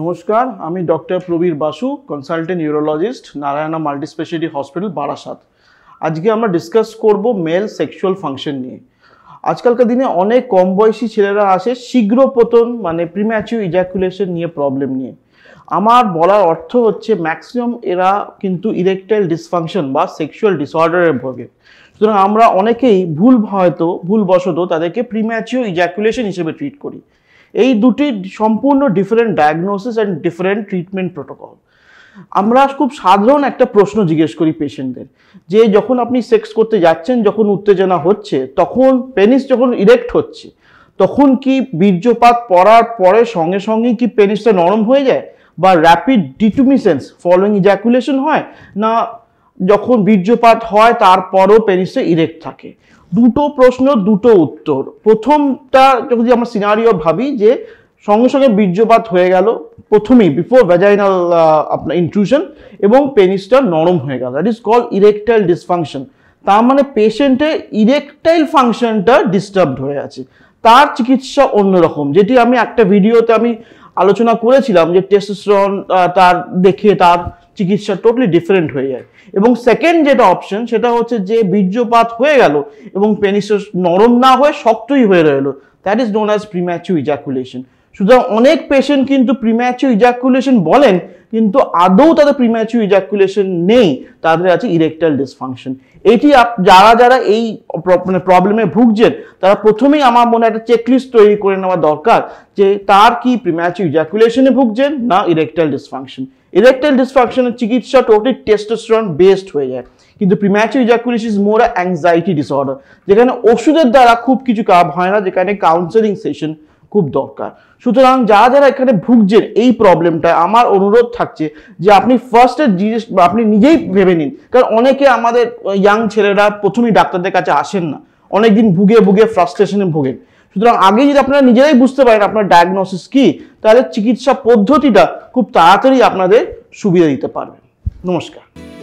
নমস্কার আমি doctor Prabir Basu consultant urologist Narayana multispeciality hospital Barasat আজকে আমরা ডিসকাস করব মেল সেক্সুয়াল ফাংশন নিয়ে আজকালকার দিনে অনেক কম বয়সী ছেলেরা আসে শীঘ্র পতন মানে প্রিম্যাচিউ ইজাকুলেশন নিয়ে প্রবলেম নিয়ে আমার বলার অর্থ হচ্ছে ম্যাক্সিমাম এরা কিন্তু ইরেকটাইল ডিসফাংশন বা সেক্সুয়াল ডিসঅর্ডারের ভোগে সুতরাং আমরা অনেকেই ভুল হয়তো ভুলবশত তাদেরকে প্রিম্যাচিউ ইজাকুলেশন হিসেবে ট্রিট করি এই দুটি সম্পূর্ণ different diagnosis and different treatment protocol আমরা খুব সাধারণ একটা প্রশ্ন জিজ্ঞেস করি পেশেন্টদের যে যখন আপনি সেক্স করতে যাচ্ছেন যখন উত্তেজনা হচ্ছে তখন পেনিস যখন ইরেক্ট হচ্ছে তখন কি বীর্যপাত পড়ার পরে সঙ্গে সঙ্গে কি পেনিসটা নরম হয়ে যায় বা র্যাপিড ডিটুমিসেন্স ফলোয়িং ইজ্যাকুলেশন হয় না যখন বীর্যপাত হয় তারপরও পেনিসটা ইরেক্ট থাকে দুটো প্রশ্ন দুটো উত্তর প্রথমটা যদি আমরা সিনারিও ভাবি যে সঙ্গে সঙ্গে বীর্যপাত হয়ে গেল প্রথমেই বিফোর ভ্যাজাইনাল আপনার ইনট্রুশন এবং পেনিসটা নরম হয়ে গেল that is call erectile dysfunction তার মানে পেশেন্টের ইরেকটাইল ফাংশনটা ডিস্টার্বড হয়ে আছে তার চিকিৎসা অন্যরকম যেটি আমি একটা ভিডিওতে আমি আলোচনা করেছিলাম যে টেস্টোস্টেরন তার দেখে তার চিকিৎসা টোটালি ডিফারেন্ট হয়ে যায় এবং সেকেন্ড যেটা অপশন সেটা হচ্ছে যে বীর্যপাত হয়ে গেল এবং পেনিস নরম না হয়ে শক্তই হয়ে রইল that is known as premature ejaculation সুতরাং অনেক পেশেন্ট কিন্তু প্রিম্যাচুর ইজাকুলেশন বলেন কিন্তু আদৌ তাদের প্রিম্যাচুর ইজাকুলেশন নেই তাদের আছে ইরেকটাল ডিসফাংশন এটি যারা যারা এই মানে প্রবলেমে ভুগছেন তারা প্রথমেই আমার মনে একটা চেকলিস্ট তৈরি করে নেওয়া দরকার যে তার কি প্রিম্যাচুর ইজাকুলেশনে ভুগছেন না ইরেকটাল ডিসফাংশন ইরেকটাল ডিসফাংশনের চিকিৎসা টোটালি টেস্টোস্টেরন বেসড হয়ে যায় কিন্তু premature ejaculation is more anxiety disorder যেখানে ওষুধের দ্বারা খুব কিছু কাব হয় না যেখানে কাউন্সেলিং সেশন খুব দরকার সুতরাং যারা যারা এখানে ভুগছেন এই প্রবলেমটায় আমার অনুরোধ থাকছে যে আপনি ফার্স্টে জিনিস আপনি নিজেই ভেবে নিন কারণ অনেকে আমাদের ইয়াং ছেলেরা প্রথমেই ডাক্তারদের কাছে আসেন না অনেকদিন ভুগে ভুগে ফ্রাস্ট্রেশনে ভোগেন সুতরাং আগে যদি আপনারা নিজেরাই বুঝতে পারেন আপনার ডায়াগনোসিস কি তাহলে চিকিৎসা পদ্ধতিটা খুব তাড়াতাড়ি আপনাদের সুবিধা দিতে পারবেন নমস্কার